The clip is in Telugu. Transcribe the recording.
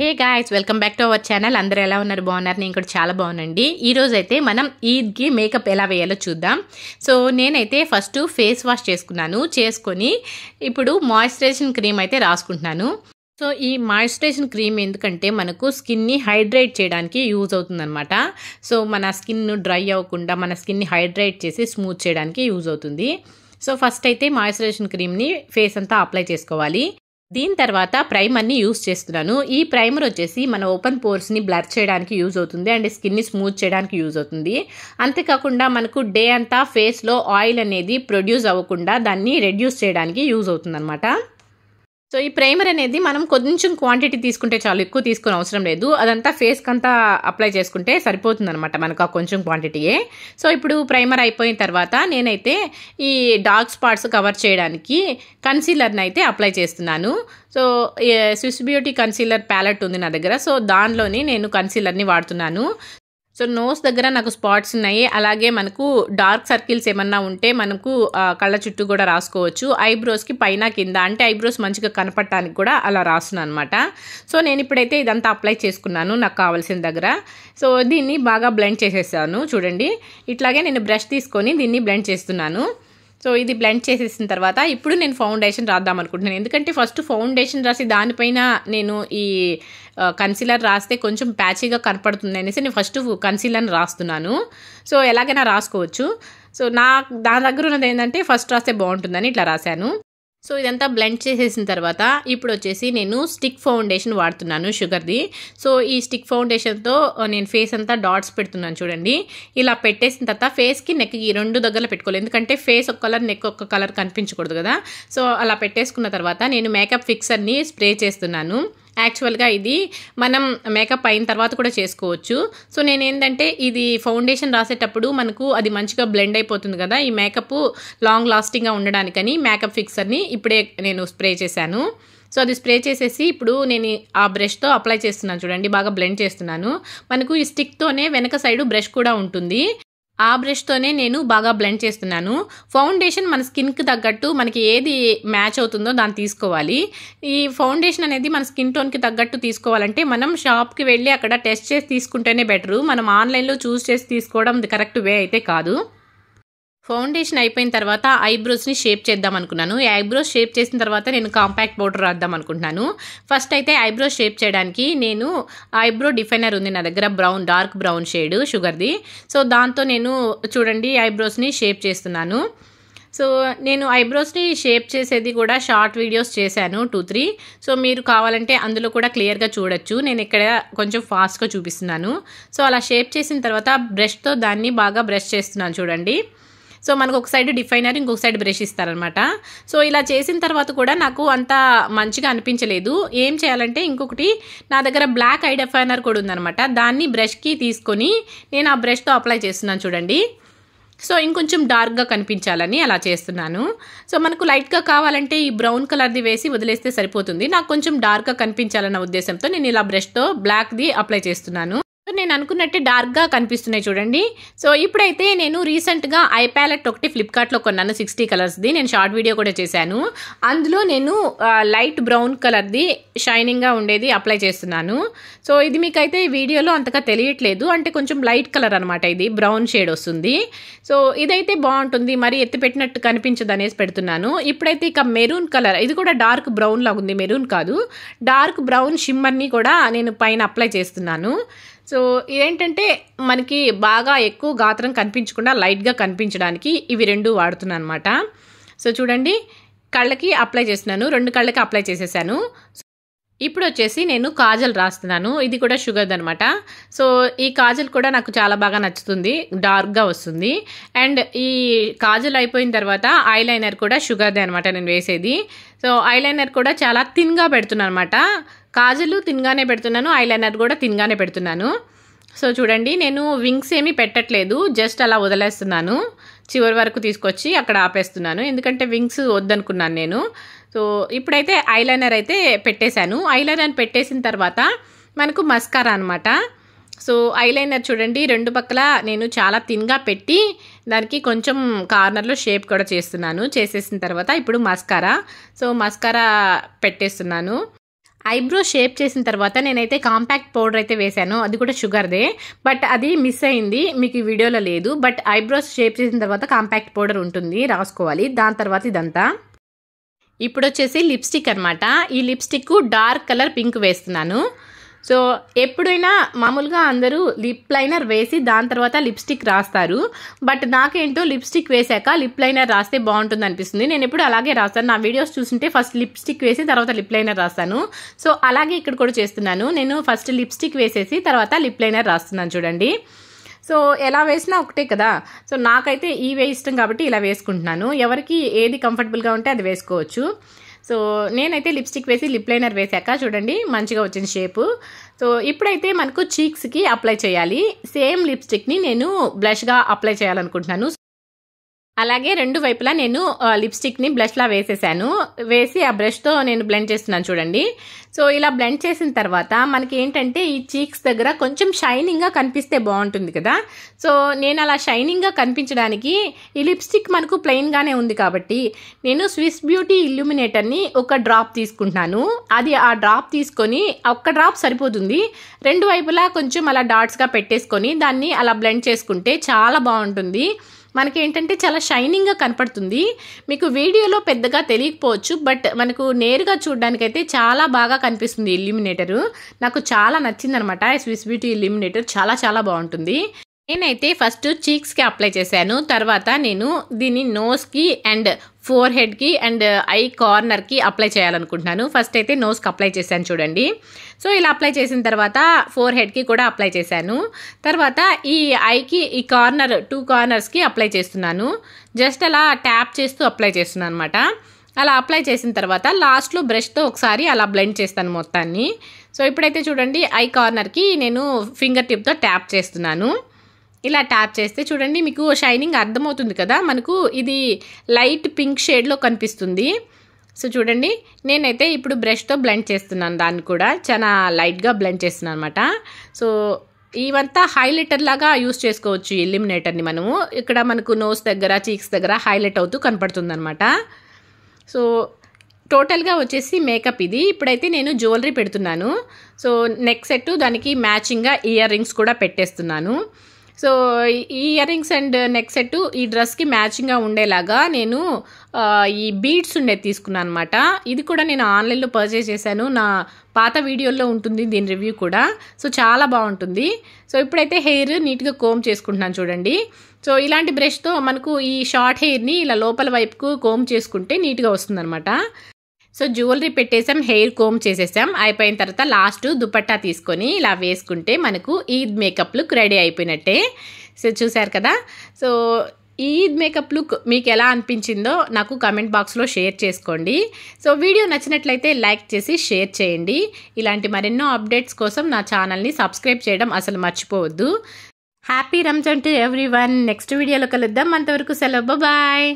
hey guys welcome back to our channel అందరూ ఎలా ఉన్నారు బాగున్నారు నేను కూడా చాలా బాగునండి ఈరోజు అయితే మనం ఈద్కి మేకప్ ఎలా వేయాలో చూద్దాం సో నేనైతే ఫస్ట్ ఫేస్ వాష్ చేసుకున్నాను చేసుకొని ఇప్పుడు మాయిశ్చరైజేషన్ క్రీమ్ అయితే రాసుకుంటున్నాను సో ఈ మాయిశ్చరైజేషన్ క్రీమ్ ఎందుకంటే మనకు స్కిన్ని హైడ్రేట్ చేయడానికి యూజ్ అవుతుందన్నమాట సో మన స్కిన్ డ్రై అవ్వకుండా మన స్కిన్ని హైడ్రేట్ చేసి స్మూత్ చేయడానికి యూజ్ అవుతుంది సో ఫస్ట్ అయితే మాయిశ్చరైజేషన్ క్రీమ్ని ఫేస్ అంతా అప్లై చేసుకోవాలి దీని తర్వాత ప్రైమర్ని యూస్ చేస్తున్నాను ఈ ప్రైమర్ వచ్చేసి మన ఓపెన్ పోర్స్ని బ్లర్ చేయడానికి యూజ్ అవుతుంది అండ్ స్కిన్ని స్మూత్ చేయడానికి యూజ్ అవుతుంది అంతేకాకుండా మనకు డే అంతా ఫేస్లో ఆయిల్ అనేది ప్రొడ్యూస్ అవ్వకుండా దాన్ని రెడ్యూస్ చేయడానికి యూజ్ అవుతుందన్నమాట సో ఈ ప్రైమర్ అనేది మనం కొంచెం క్వాంటిటీ తీసుకుంటే చాలు ఎక్కువ తీసుకుని అవసరం లేదు అదంతా ఫేస్ కంతా అప్లై చేసుకుంటే సరిపోతుంది అనమాట మనకు ఆ కొంచెం క్వాంటిటీయే సో ఇప్పుడు ప్రైమర్ అయిపోయిన తర్వాత నేనైతే ఈ డార్క్ స్పాట్స్ కవర్ చేయడానికి కన్సీలర్ని అయితే అప్లై చేస్తున్నాను so Swiss beauty concealer palette ఉంది నా దగ్గర సో దానిలోని నేను కన్సీలర్ని వాడుతున్నాను సో నోస్ దగ్గర నాకు స్పాట్స్ ఉన్నాయి అలాగే మనకు డార్క్ సర్కిల్స్ ఏమన్నా ఉంటే మనకు కళ్ళ చుట్టూ కూడా రాసుకోవచ్చు ఐబ్రోస్కి పైన కింద అంటే ఐబ్రోస్ మంచిగా కనపడటానికి కూడా అలా రాస్తున్నాను అనమాట సో నేను ఇప్పుడైతే ఇదంతా అప్లై చేసుకున్నాను నాకు కావాల్సిన దగ్గర సో దీన్ని బాగా బ్లెండ్ చేసేసాను చూడండి ఇట్లాగే నేను బ్రష్ తీసుకొని దీన్ని బ్లెండ్ చేస్తున్నాను సో ఇది బ్లెండ్ చేసేసిన తర్వాత ఇప్పుడు నేను ఫౌండేషన్ రాద్దాం అనుకుంటున్నాను ఎందుకంటే ఫస్ట్ ఫౌండేషన్ రాసి దానిపైన నేను ఈ కన్సీలర్ రాస్తే కొంచెం ప్యాచీగా కనపడుతుంది అనేసి నేను ఫస్ట్ కన్సీలర్ని రాస్తున్నాను సో ఎలాగైనా రాసుకోవచ్చు సో నా దాని దగ్గర ఉన్నది ఏంటంటే ఫస్ట్ రాస్తే బాగుంటుందని ఇట్లా రాశాను సో ఇదంతా బ్లెండ్ చేసేసిన తర్వాత ఇప్పుడు వచ్చేసి నేను స్టిక్ ఫౌండేషన్ వాడుతున్నాను షుగర్ది సో ఈ స్టిక్ ఫౌండేషన్తో నేను ఫేస్ అంతా డాట్స్ పెడుతున్నాను చూడండి ఇలా పెట్టేసిన తర్వాత ఫేస్కి నెక్కి ఈ రెండు దగ్గర పెట్టుకోవాలి ఎందుకంటే ఫేస్ ఒక కలర్ నెక్ ఒక కలర్ కనిపించకూడదు కదా సో అలా పెట్టేసుకున్న తర్వాత నేను మేకప్ ఫిక్సర్ని స్ప్రే చేస్తున్నాను యాక్చువల్గా ఇది మనం మేకప్ అయిన తర్వాత కూడా చేసుకోవచ్చు సో నేను ఏంటంటే ఇది ఫౌండేషన్ రాసేటప్పుడు మనకు అది మంచిగా బ్లెండ్ అయిపోతుంది కదా ఈ మేకప్ లాంగ్ లాస్టింగ్గా ఉండడానికని మేకప్ ఫిక్సర్ని ఇప్పుడే నేను స్ప్రే చేశాను సో అది స్ప్రే చేసేసి ఇప్పుడు నేను ఆ బ్రష్తో అప్లై చేస్తున్నాను చూడండి బాగా బ్లెండ్ చేస్తున్నాను మనకు ఈ స్టిక్తోనే వెనక సైడు బ్రష్ కూడా ఉంటుంది ఆ బ్రష్తోనే నేను బాగా బ్లెండ్ చేస్తున్నాను ఫౌండేషన్ మన స్కిన్కి తగ్గట్టు మనకి ఏది మ్యాచ్ అవుతుందో దాన్ని తీసుకోవాలి ఈ ఫౌండేషన్ అనేది మన స్కిన్ టోన్కి తగ్గట్టు తీసుకోవాలంటే మనం షాప్కి వెళ్ళి అక్కడ టెస్ట్ చేసి తీసుకుంటేనే బెటరు మనం ఆన్లైన్లో చూస్ చేసి తీసుకోవడం కరెక్ట్ వే అయితే కాదు ఫౌండేషన్ అయిపోయిన తర్వాత ఐబ్రోస్ని షేప్ చేద్దాం అనుకున్నాను ఐబ్రోస్ షేప్ చేసిన తర్వాత నేను కాంపాక్ట్ పౌడర్ రాద్దాం అనుకుంటున్నాను ఫస్ట్ అయితే ఐబ్రోస్ షేప్ చేయడానికి నేను ఐబ్రో డిఫైనర్ ఉంది నా దగ్గర బ్రౌన్ డార్క్ బ్రౌన్ షేడ్ షుగర్ది సో దాంతో నేను చూడండి ఐబ్రోస్ని షేప్ చేస్తున్నాను సో నేను ఐబ్రోస్ని షేప్ చేసేది కూడా షార్ట్ వీడియోస్ చేశాను టూ త్రీ సో మీరు కావాలంటే అందులో కూడా క్లియర్గా చూడొచ్చు నేను ఇక్కడ కొంచెం ఫాస్ట్గా చూపిస్తున్నాను సో అలా షేప్ చేసిన తర్వాత బ్రష్తో దాన్ని బాగా బ్రష్ చేస్తున్నాను చూడండి సో మనకు ఒక సైడ్ డిఫైనర్ ఇంకొక సైడ్ బ్రష్ ఇస్తారనమాట సో ఇలా చేసిన తర్వాత కూడా నాకు అంత మంచిగా అనిపించలేదు ఏం చేయాలంటే ఇంకొకటి నా దగ్గర బ్లాక్ ఐ డిఫైనర్ కూడా ఉందనమాట దాన్ని బ్రష్కి తీసుకొని నేను ఆ బ్రష్తో అప్లై చేస్తున్నాను చూడండి సో ఇంకొంచెం డార్క్గా కనిపించాలని అలా చేస్తున్నాను సో మనకు లైట్గా కావాలంటే ఈ బ్రౌన్ కలర్ది వేసి వదిలేస్తే సరిపోతుంది నాకు కొంచెం డార్క్గా కనిపించాలన్న ఉద్దేశంతో నేను ఇలా బ్రష్తో బ్లాక్ది అప్లై చేస్తున్నాను సో నేను అనుకున్నట్టే డార్క్గా కనిపిస్తున్నాయి చూడండి సో ఇప్పుడైతే నేను రీసెంట్గా ఐ ప్యాలెట్ ఒకటి ఫ్లిప్కార్ట్లో కొన్నాను సిక్స్టీ కలర్స్ది నేను షార్ట్ వీడియో కూడా చేశాను అందులో నేను లైట్ బ్రౌన్ కలర్ది షైనింగ్గా ఉండేది అప్లై చేస్తున్నాను సో ఇది మీకైతే వీడియోలో అంతగా తెలియట్లేదు అంటే కొంచెం లైట్ కలర్ అనమాట ఇది బ్రౌన్ షేడ్ వస్తుంది సో ఇదైతే బాగుంటుంది మరి ఎత్తి పెట్టినట్టు కనిపించదు అనేసి పెడుతున్నాను ఇప్పుడైతే ఇక మెరూన్ కలర్ ఇది కూడా డార్క్ బ్రౌన్ లాగా ఉంది మెరూన్ కాదు డార్క్ బ్రౌన్ షిమ్మర్ని కూడా నేను పైన అప్లై చేస్తున్నాను సో ఇదేంటంటే మనకి బాగా ఎక్కువ గాత్రం కనిపించకుండా లైట్గా కనిపించడానికి ఇవి రెండు వాడుతున్నాను అనమాట సో చూడండి కళ్ళకి అప్లై చేస్తున్నాను రెండు కళ్ళకి అప్లై చేసేసాను ఇప్పుడు వచ్చేసి నేను కాజల్ రాస్తున్నాను ఇది కూడా షుగర్ది అనమాట సో ఈ కాజల్ కూడా నాకు చాలా బాగా నచ్చుతుంది డార్క్గా వస్తుంది అండ్ ఈ కాజల్ అయిపోయిన తర్వాత ఐలైనర్ కూడా షుగర్దే అనమాట నేను వేసేది సో ఐలైనర్ కూడా చాలా థిన్గా పెడుతున్నాను అనమాట కాజలు తిన్గానే పెడుతున్నాను ఐలైనర్ కూడా తిన్గానే పెడుతున్నాను సో చూడండి నేను వింగ్స్ ఏమీ పెట్టట్లేదు జస్ట్ అలా వదిలేస్తున్నాను చివరి వరకు తీసుకొచ్చి అక్కడ ఆపేస్తున్నాను ఎందుకంటే వింగ్స్ వద్దనుకున్నాను నేను సో ఇప్పుడైతే ఐలైనర్ అయితే పెట్టేశాను ఐలైనర్ పెట్టేసిన తర్వాత మనకు మస్కారా అనమాట సో ఐలైనర్ చూడండి రెండు పక్కల నేను చాలా థిన్గా పెట్టి దానికి కొంచెం కార్నర్లో షేప్ కూడా చేస్తున్నాను చేసేసిన తర్వాత ఇప్పుడు మస్కారా సో మస్కారా పెట్టేస్తున్నాను ఐబ్రో షేప్ చేసిన తర్వాత నేనైతే కాంపాక్ట్ పౌడర్ అయితే వేశాను అది కూడా షుగర్దే బట్ అది మిస్ అయింది మీకు ఈ వీడియోలో లేదు బట్ ఐబ్రోస్ షేప్ చేసిన తర్వాత కాంపాక్ట్ పౌడర్ ఉంటుంది రాసుకోవాలి దాని తర్వాత ఇదంతా ఇప్పుడు వచ్చేసి లిప్స్టిక్ అనమాట ఈ లిప్స్టిక్ డార్క్ కలర్ పింక్ వేస్తున్నాను సో ఎప్పుడైనా మామూలుగా అందరూ లిప్ లైనర్ వేసి దాని తర్వాత లిప్స్టిక్ రాస్తారు బట్ నాకేంటో లిప్స్టిక్ వేశాక లిప్ లైనర్ రాస్తే బాగుంటుంది అనిపిస్తుంది నేను ఎప్పుడు అలాగే రాస్తాను నా వీడియోస్ చూస్తుంటే ఫస్ట్ లిప్స్టిక్ వేసి తర్వాత లిప్ లైనర్ రాస్తాను సో అలాగే ఇక్కడ కూడా చేస్తున్నాను నేను ఫస్ట్ లిప్స్టిక్ వేసేసి తర్వాత లిప్ లైనర్ రాస్తున్నాను చూడండి సో ఎలా వేసినా ఒకటే కదా సో నాకైతే ఇవే ఇష్టం కాబట్టి ఇలా వేసుకుంటున్నాను ఎవరికి ఏది కంఫర్టబుల్గా ఉంటే అది వేసుకోవచ్చు సో నేనైతే లిప్స్టిక్ వేసి లిప్ లైనర్ వేసాక చూడండి మంచిగా వచ్చిన షేపు సో ఇప్పుడైతే మనకు చీక్స్కి అప్లై చేయాలి సేమ్ లిప్స్టిక్ని నేను బ్లష్గా అప్లై చేయాలనుకుంటున్నాను అలాగే రెండు వైపులా నేను లిప్స్టిక్ని బ్లష్లా వేసేసాను వేసి ఆ బ్రష్తో నేను బ్లెండ్ చేస్తున్నాను చూడండి సో ఇలా బ్లెండ్ చేసిన తర్వాత మనకి ఏంటంటే ఈ చీక్స్ దగ్గర కొంచెం షైనింగ్గా కనిపిస్తే బాగుంటుంది కదా సో నేను అలా షైనింగ్గా కనిపించడానికి ఈ లిప్స్టిక్ మనకు ప్లెయిన్గానే ఉంది కాబట్టి నేను స్విస్ బ్యూటీ ఇల్యూమినేటర్ని ఒక డ్రాప్ తీసుకుంటున్నాను అది ఆ డ్రాప్ తీసుకొని ఒక్క డ్రాప్ సరిపోతుంది రెండు వైపులా కొంచెం అలా డాట్స్గా పెట్టేసుకొని దాన్ని అలా బ్లెండ్ చేసుకుంటే చాలా బాగుంటుంది మనకి ఏంటంటే చాలా షైనింగ్గా కనపడుతుంది మీకు వీడియోలో పెద్దగా తెలియకపోవచ్చు బట్ మనకు నేరుగా చూడడానికైతే చాలా బాగా కనిపిస్తుంది ఇల్యూమినేటరు నాకు చాలా నచ్చిందనమాట స్విస్ బ్యూటీ ఇల్యూమినేటర్ చాలా చాలా బాగుంటుంది నేనైతే ఫస్ట్ చీక్స్కి అప్లై చేశాను తర్వాత నేను దీన్ని నోస్కి అండ్ ఫోర్ హెడ్కి అండ్ ఐ కార్నర్కి అప్లై చేయాలనుకుంటున్నాను ఫస్ట్ అయితే నోస్కి అప్లై చేశాను చూడండి సో ఇలా అప్లై చేసిన తర్వాత ఫోర్ హెడ్కి కూడా అప్లై చేశాను తర్వాత ఈ ఐకి ఈ కార్నర్ టూ కార్నర్స్కి అప్లై చేస్తున్నాను జస్ట్ అలా ట్యాప్ చేస్తూ అప్లై చేస్తున్నాను అనమాట అలా అప్లై చేసిన తర్వాత లాస్ట్లో బ్రష్తో ఒకసారి అలా బ్లెండ్ చేస్తాను మొత్తాన్ని సో ఇప్పుడైతే చూడండి ఐ కార్నర్కి నేను ఫింగర్ టిప్తో ట్యాప్ చేస్తున్నాను ఇలా ట్యాప్ చేస్తే చూడండి మీకు షైనింగ్ అర్థమవుతుంది కదా మనకు ఇది లైట్ పింక్ షేడ్లో కనిపిస్తుంది సో చూడండి నేనైతే ఇప్పుడు బ్రష్తో బ్లెండ్ చేస్తున్నాను దాన్ని కూడా చాలా లైట్గా బ్లెండ్ చేస్తున్నాను అనమాట సో ఇవంతా హైలైటర్ లాగా యూస్ చేసుకోవచ్చు ఎలిమినేటర్ని మనము ఇక్కడ మనకు నోస్ దగ్గర చీక్స్ దగ్గర హైలైట్ అవుతూ కనపడుతుంది అనమాట సో టోటల్గా వచ్చేసి మేకప్ ఇది ఇప్పుడైతే నేను జ్యువెలరీ పెడుతున్నాను సో నెక్ సెట్ దానికి మ్యాచింగ్గా ఇయర్ రింగ్స్ కూడా పెట్టేస్తున్నాను సో ఈ ear rings and neck set ఈ డ్రెస్కి మ్యాచింగ్గా ఉండేలాగా నేను ఈ బీడ్స్ ఉండే తీసుకున్నాను అనమాట ఇది కూడా నేను ఆన్లైన్లో పర్చేస్ చేశాను నా పాత వీడియోల్లో ఉంటుంది దీని రివ్యూ కూడా సో చాలా బాగుంటుంది సో ఇప్పుడైతే హెయిర్ నీట్గా కోమ్ చేసుకుంటున్నాను చూడండి సో ఇలాంటి బ్రష్తో మనకు ఈ షార్ట్ హెయిర్ని ఇలా లోపల వైపుకు కోమ్ చేసుకుంటే నీట్గా వస్తుందన్నమాట సో జ్యువెలరీ పెట్టేసాం హెయిర్ కోమ్ చేసేసాం అయిపోయిన తర్వాత లాస్ట్ దుపట్టా తీసుకొని ఇలా వేసుకుంటే మనకు ఈద్ మేకప్ లుక్ రెడీ అయిపోయినట్టే సో చూసారు కదా సో ఈద్ మేకప్ లుక్ మీకు ఎలా అనిపించిందో నాకు కమెంట్ బాక్స్లో షేర్ చేసుకోండి సో వీడియో నచ్చినట్లయితే లైక్ చేసి షేర్ చేయండి ఇలాంటి మరెన్నో అప్డేట్స్ కోసం నా ఛానల్ని సబ్స్క్రైబ్ చేయడం అసలు మర్చిపోవద్దు happy Ramzan to everyone next వీడియోలో కలుద్దాం అంతవరకు సెలవు బాయ్